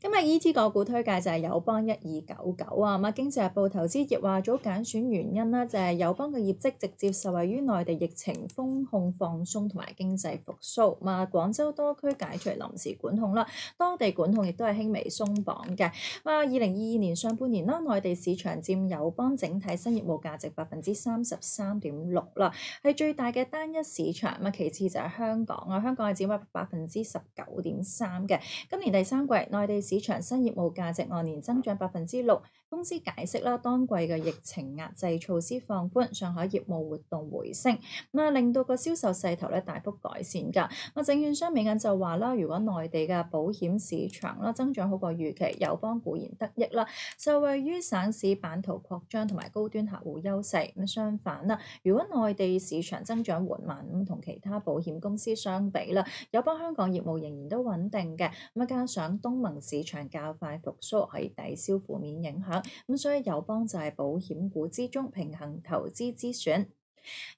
今日 E T 個股推介就係友邦一二九九啊，咁啊經濟日報投資業話咗揀選原因啦，就係友邦嘅業績直接受惠於內地疫情風控放鬆同埋經濟復甦，咁啊廣州多區解除臨時管控啦，當地管控亦都係輕微鬆綁嘅。咁啊二零二二年上半年啦，內地市場佔友邦整體新業務價值百分之三十三點六啦，係最大嘅單一市場，咁啊其次就係香港啊，香港係佔百分之十九點三嘅。今年第三季內地市場新業務價值按年增長百分之六，公司解釋啦，當季嘅疫情壓制措施放寬，上海業務活動回升，咁啊令到個銷售勢頭咧大幅改善㗎。啊證券商美銀就話啦，如果內地嘅保險市場啦增長好過預期，友邦固然得益啦，就位於省市版圖擴張同埋高端客户優勢。咁相反啦，如果內地市場增長緩慢，咁同其他保險公司相比啦，友邦香港業務仍然都穩定嘅。咁加上東盟。市场较快复苏，以抵消负面影响，咁所以有邦就系保险股之中平衡投资之选。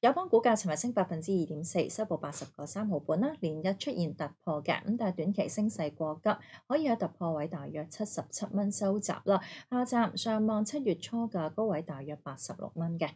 友邦股价寻日升百分之二点四，收报八十个三毫半啦，连日出现突破嘅，咁但系短期升势过急，可以喺突破位大约七十七蚊收窄啦。下站上望七月初嘅高位大约八十六蚊嘅。